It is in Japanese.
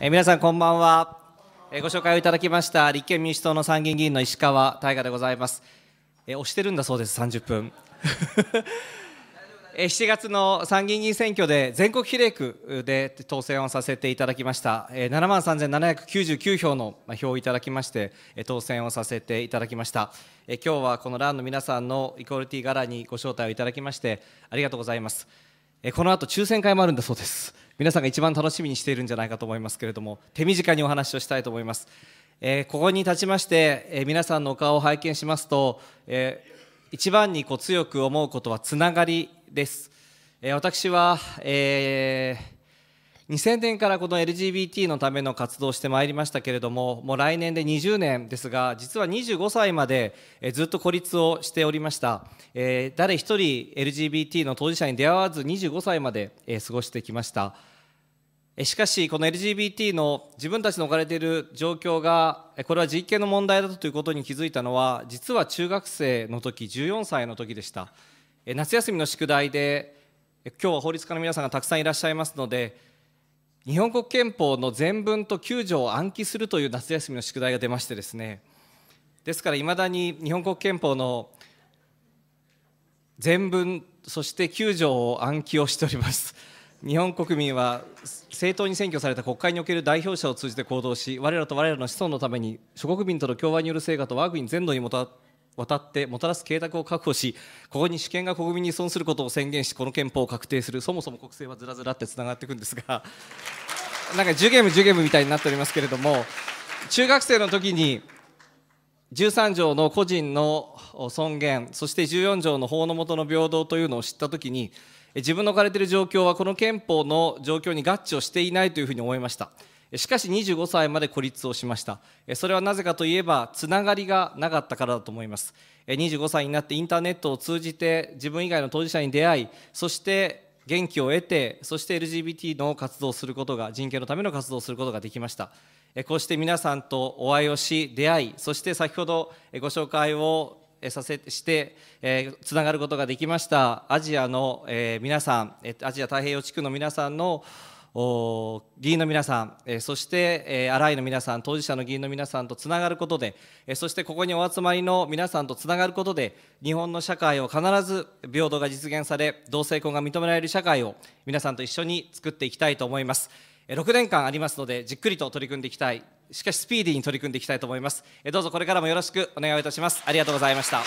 えー、皆さんこんばんは、えー、ご紹介をいただきました立憲民主党の参議院議員の石川大我でございます、えー、押してるんだそうです30分 え7月の参議院議員選挙で全国比例区で当選をさせていただきました、え7万3799票の票をいただきまして、え当選をさせていただきました、え今日はこのランの皆さんのイコールティー柄にご招待をいただきましてありがとうございます、えこの後抽選会もあるんだそうです皆さんが一番楽しみにしているんじゃないかと思いますけれども手短にお話をしたいと思います、えー、ここに立ちまして、えー、皆さんのお顔を拝見しますと、えー、一番にこう強く思うことはつながりです、え私は、えー2000年からこの LGBT のための活動をしてまいりましたけれどももう来年で20年ですが実は25歳までずっと孤立をしておりました、えー、誰一人 LGBT の当事者に出会わず25歳まで過ごしてきましたしかしこの LGBT の自分たちの置かれている状況がこれは実験の問題だということに気づいたのは実は中学生の時14歳の時でした夏休みの宿題で今日は法律家の皆さんがたくさんいらっしゃいますので日本国憲法の全文と9条を暗記するという夏休みの宿題が出ましてですねですからいまだに日本国憲法の全文そして9条を暗記をしております日本国民は政党に選挙された国会における代表者を通じて行動し我らと我らの子孫のために諸国民との共和による成果と我が国全土にもた渡ってもたらす計画を確保しここに主権が国民に損存することを宣言しこの憲法を確定するそもそも国政はずらずらってつながっていくんですが なんか10ゲーム10ゲームみたいになっておりますけれども中学生の時に13条の個人の尊厳そして14条の法の下の平等というのを知った時に自分の置かれている状況はこの憲法の状況に合致をしていないというふうに思いました。しかし25歳まで孤立をしましたそれはなぜかといえばつながりがなかったからだと思います25歳になってインターネットを通じて自分以外の当事者に出会いそして元気を得てそして LGBT の活動をすることが人権のための活動をすることができましたこうして皆さんとお会いをし出会いそして先ほどご紹介をさせして、えー、つながることができましたアジアの、えー、皆さんアジア太平洋地区の皆さんの議員の皆さん、そして、え新井の皆さん、当事者の議員の皆さんとつながることで、そしてここにお集まりの皆さんとつながることで、日本の社会を必ず平等が実現され、同性婚が認められる社会を皆さんと一緒に作っていきたいと思います。え6年間ありますので、じっくりと取り組んでいきたい、しかしスピーディーに取り組んでいきたいと思います。どうぞこれからもよろしくお願いいたします。ありがとうございました。